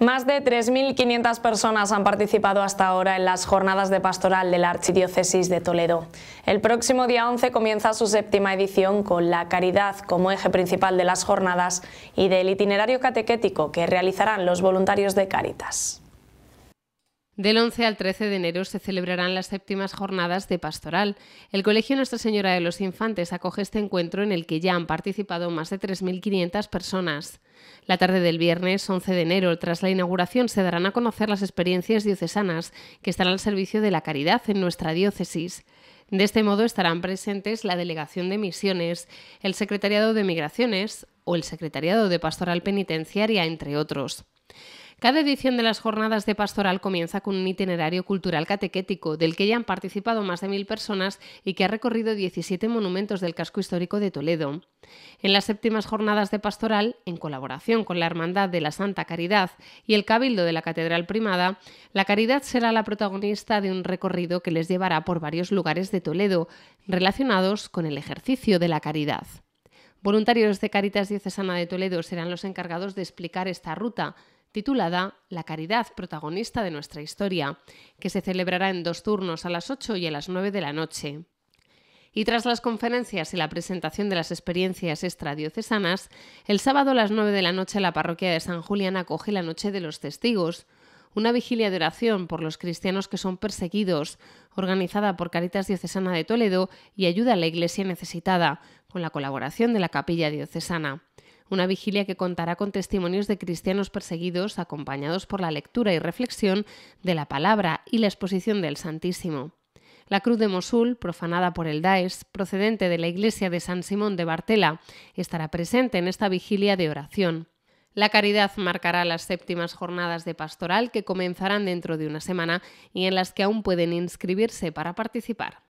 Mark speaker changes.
Speaker 1: Más de 3.500 personas han participado hasta ahora en las jornadas de pastoral de la Archidiócesis de Toledo. El próximo día 11 comienza su séptima edición con la caridad como eje principal de las jornadas y del itinerario catequético que realizarán los voluntarios de Caritas.
Speaker 2: Del 11 al 13 de enero se celebrarán las séptimas jornadas de pastoral. El Colegio Nuestra Señora de los Infantes acoge este encuentro en el que ya han participado más de 3.500 personas. La tarde del viernes 11 de enero, tras la inauguración, se darán a conocer las experiencias diocesanas que estarán al servicio de la caridad en nuestra diócesis. De este modo estarán presentes la Delegación de Misiones, el Secretariado de Migraciones o el Secretariado de Pastoral Penitenciaria, entre otros. Cada edición de las jornadas de pastoral comienza con un itinerario cultural catequético del que ya han participado más de mil personas y que ha recorrido 17 monumentos del casco histórico de Toledo. En las séptimas jornadas de pastoral, en colaboración con la Hermandad de la Santa Caridad y el Cabildo de la Catedral Primada, la Caridad será la protagonista de un recorrido que les llevará por varios lugares de Toledo relacionados con el ejercicio de la caridad. Voluntarios de Caritas Diocesana de Toledo serán los encargados de explicar esta ruta titulada La Caridad, protagonista de nuestra historia, que se celebrará en dos turnos a las 8 y a las 9 de la noche. Y tras las conferencias y la presentación de las experiencias extradiocesanas, el sábado a las 9 de la noche la parroquia de San Julián acoge la Noche de los Testigos, una vigilia de oración por los cristianos que son perseguidos, organizada por Caritas Diocesana de Toledo y ayuda a la Iglesia necesitada, con la colaboración de la Capilla Diocesana una vigilia que contará con testimonios de cristianos perseguidos acompañados por la lectura y reflexión de la palabra y la exposición del Santísimo. La cruz de Mosul, profanada por el Daesh, procedente de la iglesia de San Simón de Bartela, estará presente en esta vigilia de oración. La caridad marcará las séptimas jornadas de pastoral que comenzarán dentro de una semana y en las que aún pueden inscribirse para participar.